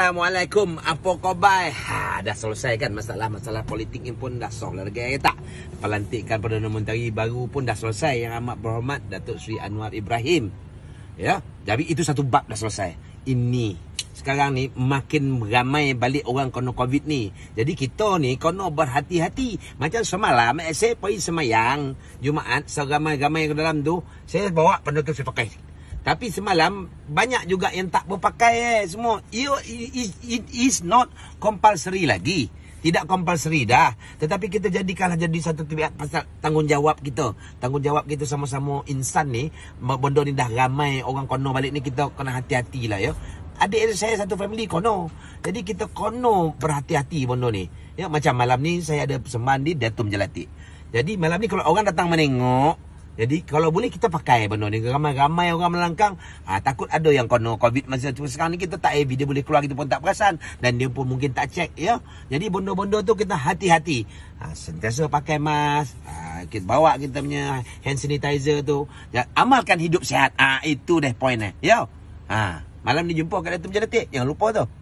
Assalamualaikum Apa khabar ha, Dah selesai kan masalah Masalah politik ni pun dah solve lagi ya, tak Pelantikan Perdana Menteri baru pun dah selesai Yang amat berhormat Datuk Sri Anwar Ibrahim Ya Jadi itu satu bab dah selesai Ini sekarang ni makin ramai balik orang kena covid ni jadi kita ni kena berhati-hati macam semalam eh, saya pergi semayang jumaat seramai-ramai ke dalam tu saya bawa penduduk saya pakai tapi semalam banyak juga yang tak berpakai eh semua. You, it, it is not compulsory lagi. Tidak compulsory dah. Tetapi kita jadikanlah jadi satu tibiat pasal tanggungjawab kita. Tanggungjawab kita sama-sama insan ni. Benda ni dah ramai orang kono balik ni kita kena hati-hati lah ya. Adik saya satu family kono. Jadi kita kono berhati-hati benda ni. Ya, macam malam ni saya ada persembahan di Datum Jelati. Jadi malam ni kalau orang datang menengok, jadi kalau boleh kita pakai benda ni Ramai-ramai orang melangkang ha, Takut ada yang kena covid masa tu Sekarang ni kita tak heavy Dia boleh keluar kita pun tak perasan Dan dia pun mungkin tak check ya Jadi benda-benda tu kita hati-hati ha, Sentiasa pakai mask ha, kita Bawa kita punya hand sanitizer tu ya, Amalkan hidup sihat ha, Itu deh point eh ya? ha, Malam ni jumpa kat Datuk Menjadetik Jangan lupa tu